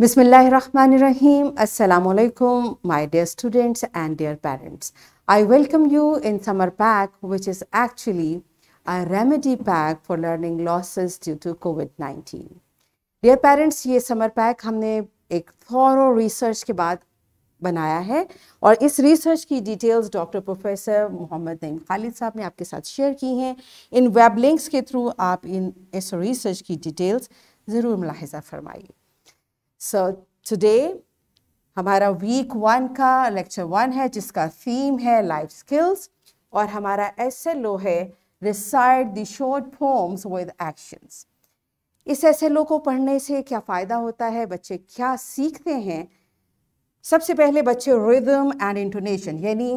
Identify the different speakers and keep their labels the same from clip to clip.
Speaker 1: बिस्मिल्लाहिर्रहमानिर्रहीम अस्सलामुअलैकुम my dear students and dear parents I welcome you in summer pack which is actually a remedy pack for learning losses due to COVID 19 dear parents ये summer pack हमने एक thorough research के बाद बनाया है और इस रिसर्च की details doctor professor Mohammad Naeem Khalid sahab ने आपके साथ शेयर की हैं इन वेब लिंक्स के थ्रू आप इन इस रिसर्च की डिटेल्स ज़रूर मुलाहजा फरमाइए सो टुडे हमारा वीक वन का लेक्चर वन है जिसका थीम है लाइफ स्किल्स और हमारा एस एल ओ है recite the short forms with actions इस एस एल ओ को पढ़ने से क्या फ़ायदा होता है बच्चे क्या सीखते हैं सबसे पहले बच्चे रिदम एंड इंटोनेशन यानी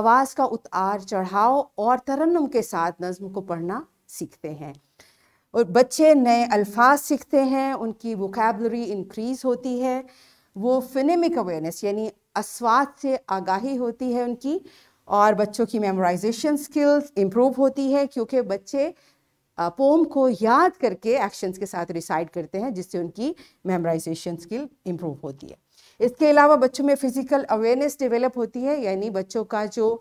Speaker 1: आवाज़ का उतार चढ़ाव और तरन्नम के साथ नज्म को पढ़ना सीखते हैं और बच्चे नए अल्फाज सीखते हैं उनकी वोकेबलरी इंक्रीज़ होती है वो फिनेमिक अवेयरनेस यानी अस्वाद से आगाही होती है उनकी और बच्चों की मेमोराइजेशन स्किल्स इम्प्रूव होती है क्योंकि बच्चे पोम को याद करके एक्शंस के साथ रिसाइड करते हैं जिससे उनकी मेमोराइजेशन स्किल इम्प्रूव होती है इसके अलावा बच्चों में फ़िज़िकल अवेयरनेस डेवलप होती है यानी बच्चों का जो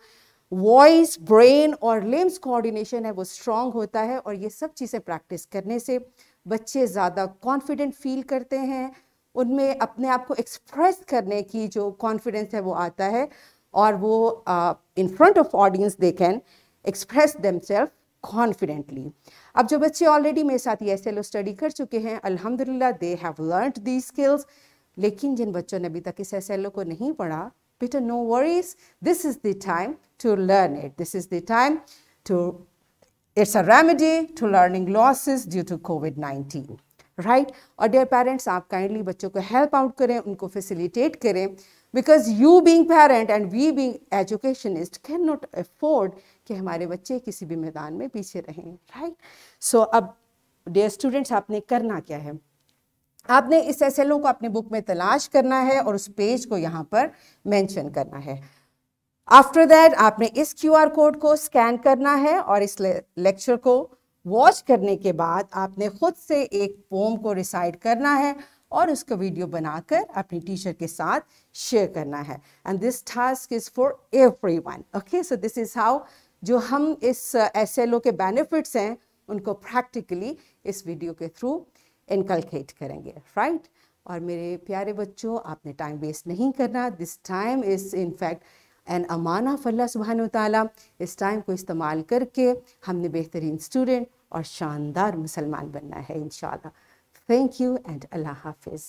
Speaker 1: वॉइस ब्रेन और लिम्स कोऑर्डिनेशन है वो स्ट्रांग होता है और ये सब चीज़ें प्रैक्टिस करने से बच्चे ज़्यादा कॉन्फिडेंट फील करते हैं उनमें अपने आप को एक्सप्रेस करने की जो कॉन्फिडेंस है वो आता है और वो in front of audience they can express themselves confidently अब जो बच्चे ऑलरेडी मेरे साथ ये एस स्टडी कर चुके हैं अलहमदिल्ला they have learn the skills लेकिन जिन बच्चों ने अभी तक इस एस को नहीं पढ़ा Peter, no worries. This is the time to learn it. This is the time to, it's a remedy to learning losses due to COVID-19. Right और डेयर पेरेंट्स आप काइंडली बच्चों को हेल्प आउट करें उनको facilitate करें because you being parent and we being educationist can not afford कि हमारे बच्चे किसी भी मैदान में पीछे रहें राइट सो अब डेयर स्टूडेंट्स आपने करना क्या है आपने इस एस एल ओ को अपनी बुक में तलाश करना है और उस पेज को यहाँ पर मैंशन करना है आफ्टर दैट आपने इस क्यू आर कोड को स्कैन करना है और इस लेक्चर को वॉच करने के बाद आपने खुद से एक पोम को रिसाइड करना है और उसका वीडियो बनाकर अपनी टीचर के साथ शेयर करना है and this task is for everyone okay so this is how जो हम इस एस एल ओ के बेनिफिट्स हैं उनको प्रैक्टिकली इस वीडियो के थ्रू इनकलकेट करेंगे राइट right? और मेरे प्यारे बच्चों आपने टाइम वेस्ट नहीं करना this time is in fact an अमाना फल्ला सुबहान ताली इस टाइम को इस्तेमाल करके हमने बेहतरीन स्टूडेंट और शानदार मुसलमान बनना है इन थैंक यू एंड अल्लाह हाफिज़